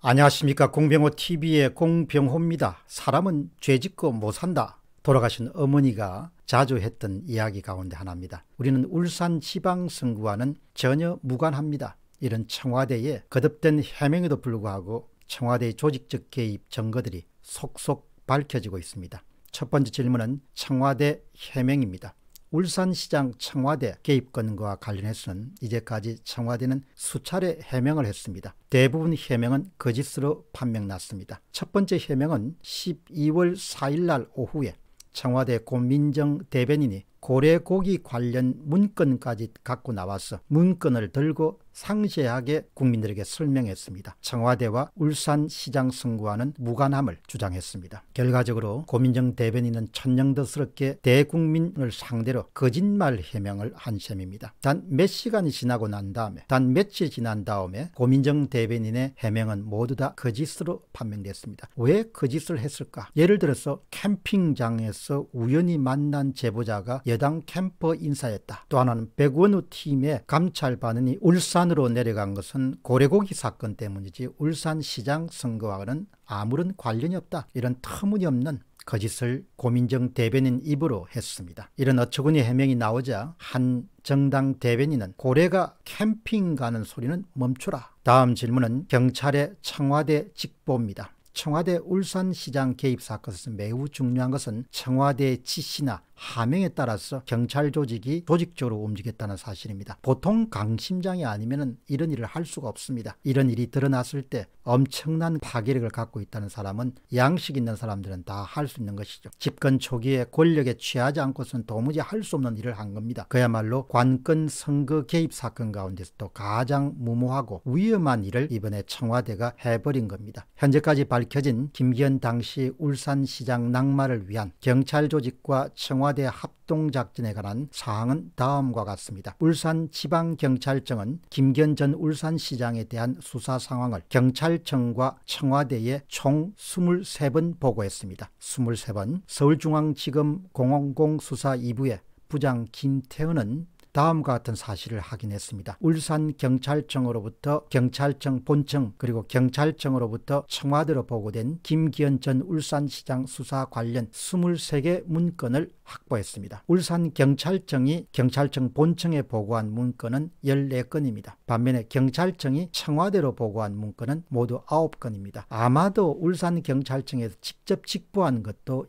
안녕하십니까 공병호 TV의 공병호입니다. 사람은 죄짓고 못 산다. 돌아가신 어머니가 자주 했던 이야기 가운데 하나입니다. 우리는 울산 지방 선거와는 전혀 무관합니다. 이런 청와대의 거듭된 해명에도 불구하고 청와대의 조직적 개입 증거들이 속속 밝혀지고 있습니다. 첫 번째 질문은 청와대 해명입니다. 울산시장 청와대 개입건과 관련해서는 이제까지 청와대는 수차례 해명을 했습니다. 대부분 해명은 거짓으로 판명났습니다. 첫 번째 해명은 12월 4일 날 오후에 청와대 고민정 대변인이 고래 고기 관련 문건까지 갖고 나와서 문건을 들고 상세하게 국민들에게 설명했습니다. 청와대와 울산시장 선거와는 무관함을 주장했습니다. 결과적으로 고민정 대변인은 천녕더스럽게 대국민을 상대로 거짓말 해명을 한 셈입니다. 단 몇 시간이 지나고 난 다음에 단 며칠 지난 다음에 고민정 대변인의 해명은 모두 다 거짓으로 판명됐습니다. 왜 거짓을 했을까? 예를 들어서 캠핑장에서 우연히 만난 제보자가 여당 캠퍼 인사였다. 또 하나는 백원우 팀의 감찰 반응이 울산으로 내려간 것은 고래고기 사건 때문이지 울산시장 선거와는 아무런 관련이 없다. 이런 터무니없는 거짓을 고민정 대변인 입으로 했습니다. 이런 어처구니 해명이 나오자 한 정당 대변인은 고래가 캠핑 가는 소리는 멈추라. 다음 질문은 경찰의 청와대 직보입니다. 청와대 울산시장 개입 사건에서 매우 중요한 것은 청와대 지시나 하명에 따라서 경찰 조직이 조직적으로 움직였다는 사실입니다. 보통 강심장이 아니면 이런 일을 할 수가 없습니다. 이런 일이 드러났을 때 엄청난 파괴력을 갖고 있다는 사람은 양식 있는 사람들은 다 할 수 있는 것이죠. 집권 초기에 권력에 취하지 않고서는 도무지 할 수 없는 일을 한 겁니다. 그야말로 관건 선거 개입 사건 가운데서도 가장 무모하고 위험한 일을 이번에 청와대가 해버린 겁니다. 현재까지 밝혀진 김기현 당시 울산시장 낙마를 위한 경찰 조직과 청와 대 청와대 합동작전에 관한 사항은 다음과 같습니다. 울산 지방경찰청은 김견 전 울산시장에 대한 수사 상황을 경찰청과 청와대에 총 23번 보고했습니다. 23번 서울중앙지검 공원공수사 2부에 부장 김태은은 다음과 같은 사실을 확인했습니다. 울산 경찰청으로부터 경찰청 본청 그리고 경찰청으로부터 청와대로 보고된 김기현 전 울산시장 수사 관련 23개 문건을 확보했습니다. 울산 경찰청이 경찰청 본청에 보고한 문건은 14건입니다. 반면에 경찰청이 청와대로 보고한 문건은 모두 9건입니다. 아마도 울산 경찰청에서 직접 직보한 것도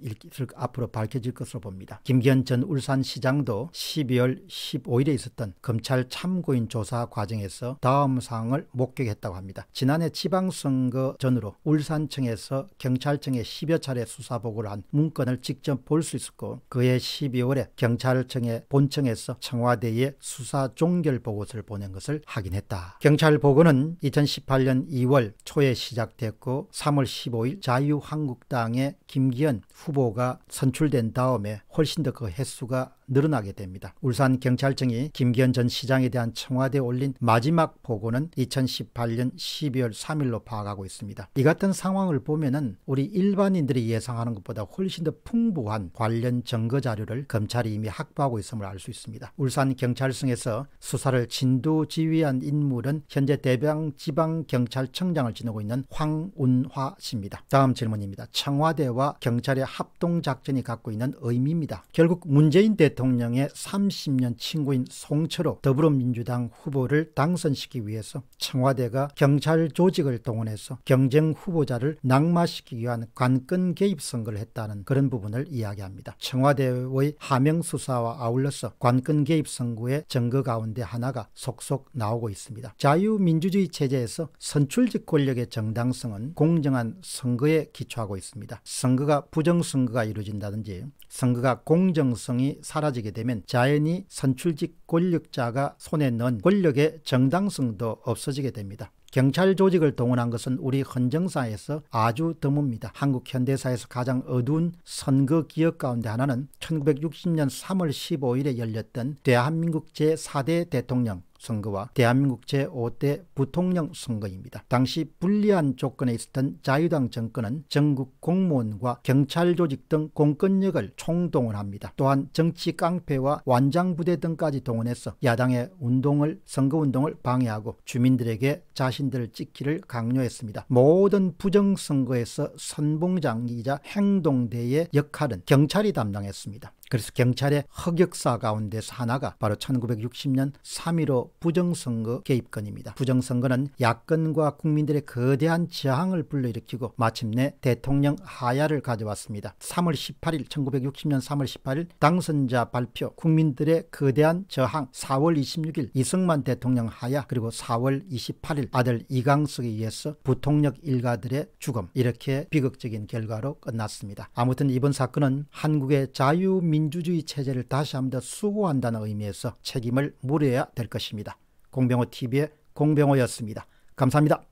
앞으로 밝혀질 것으로 봅니다. 김기현 전 울산시장도 12월 15 5일에 있었던 검찰 참고인 조사 과정에서 다음 사항을 목격했다고 합니다. 지난해 지방선거 전으로 울산청에서 경찰청에 10여 차례 수사보고를 한 문건을 직접 볼 수 있었고 그해 12월에 경찰청의 본청에서 청와대에 수사 종결 보고서를 보낸 것을 확인했다. 경찰 보고는 2018년 2월 초에 시작됐고 3월 15일 자유한국당의 김기현 후보가 선출된 다음에 훨씬 더 그 횟수가 늘어나게 됩니다. 울산경찰청이 김기현 전 시장에 대한 청와대에 올린 마지막 보고는 2018년 12월 3일로 파악하고 있습니다. 이 같은 상황을 보면 은 우리 일반인들이 예상하는 것보다 훨씬 더 풍부한 관련 증거 자료를 검찰이 이미 확보하고 있음을 알 수 있습니다. 울산경찰청에서 수사를 진두지휘한 인물은 현재 대방 지방경찰청장을 지내고 있는 황운화 씨입니다. 다음 질문입니다. 청와대와 경찰의 합동작전이 갖고 있는 의미입니다. 결국 문재인 대통령 대통령의 30년 친구인 송철호 더불어민주당 후보를 당선시키기 위해서 청와대가 경찰 조직을 동원해서 경쟁 후보자를 낙마시키기 위한 관건 개입 선거를 했다는 그런 부분을 이야기합니다. 청와대의 하명 수사와 아울러서 관건 개입 선거의 증거 가운데 하나가 속속 나오고 있습니다. 자유민주주의 체제에서 선출직 권력의 정당성은 공정한 선거에 기초하고 있습니다. 선거가 부정선거가 이루어진다든지 선거가 공정성이 사라 사라지게 되면 자연히 선출직 권력자가 손에 넣은 권력의 정당성도 없어지게 됩니다. 경찰 조직을 동원한 것은 우리 헌정사에서 아주 드뭅니다. 한국 현대사에서 가장 어두운 선거 기억 가운데 하나는 1960년 3월 15일에 열렸던 대한민국 제4대 대통령 선거와 대한민국 제5대 부통령 선거입니다. 당시 불리한 조건에 있었던 자유당 정권은 전국 공무원과 경찰 조직 등 공권력을 총동원합니다. 또한 정치 깡패와 완장부대 등까지 동원해서 야당의 운동을 선거운동을 방해하고 주민들에게 자신들을 찍기를 강요했습니다. 모든 부정선거에서 선봉장이자 행동대의 역할은 경찰이 담당했습니다. 그래서 경찰의 흑역사 가운데서 하나가 바로 1960년 3.15 부정선거 개입건입니다. 부정선거는 야권과 국민들의 거대한 저항을 불러일으키고 마침내 대통령 하야를 가져왔습니다. 3월 18일 1960년 3월 18일 당선자 발표 국민들의 거대한 저항 4월 26일 이승만 대통령 하야 그리고 4월 28일 아들 이강석에 의해서 부통령 일가들의 죽음 이렇게 비극적인 결과로 끝났습니다. 아무튼 이번 사건은 한국의 자유민주주의 체제를 다시 한번 수호한다는 의미에서 책임을 물어야 될 것입니다. 공병호TV의 공병호였습니다. 감사합니다.